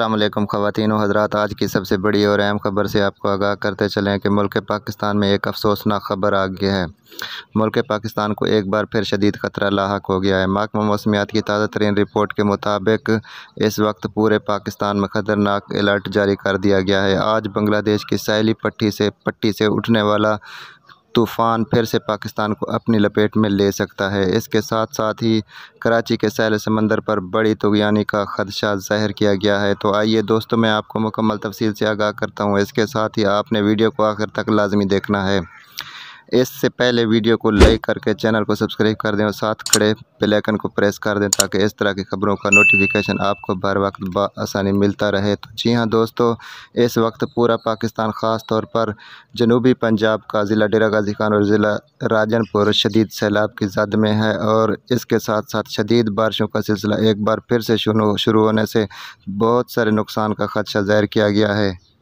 असलम ख़वान हजरात आज की सबसे बड़ी और अहम खबर से आपको आगाह करते चलें कि मुल्क पाकिस्तान में एक अफसोसनाक खबर आ गया है मुल्क पाकिस्तान को एक बार फिर शदीद ख़तरा लाक हो गया है महकमा मौसमियात की ताज़ा तरीन रिपोर्ट के मुताबिक इस वक्त पूरे पाकिस्तान में ख़तरनाक अलर्ट जारी कर दिया गया है आज बांग्लादेश की सैली पट्टी से पट्टी से उठने वाला तूफ़ान फिर से पाकिस्तान को अपनी लपेट में ले सकता है इसके साथ साथ ही कराची के सैल समंदर पर बड़ी तुगयानी का खदशा ज़ाहिर किया गया है तो आइए दोस्तों मैं आपको मुकम्मल तफसील से आगाह करता हूँ इसके साथ ही आपने वीडियो को आखिर तक लाजमी देखना है इससे पहले वीडियो को लाइक करके चैनल को सब्सक्राइब कर दें और साथ खड़े बेलाइकन को प्रेस कर दें ताकि इस तरह की खबरों का नोटिफिकेशन आपको बर वक्त आसानी मिलता रहे तो जी हाँ दोस्तों इस वक्त पूरा पाकिस्तान ख़ास तौर पर जनूबी पंजाब का ज़िला डेरा गाजी खान और ज़िला राजनपुर शदीद सैलाब की जद में है और इसके साथ साथ शदीद बारिशों का सिलसिला एक बार फिर से शुरू होने से बहुत सारे नुकसान का खदशा जाहिर किया गया है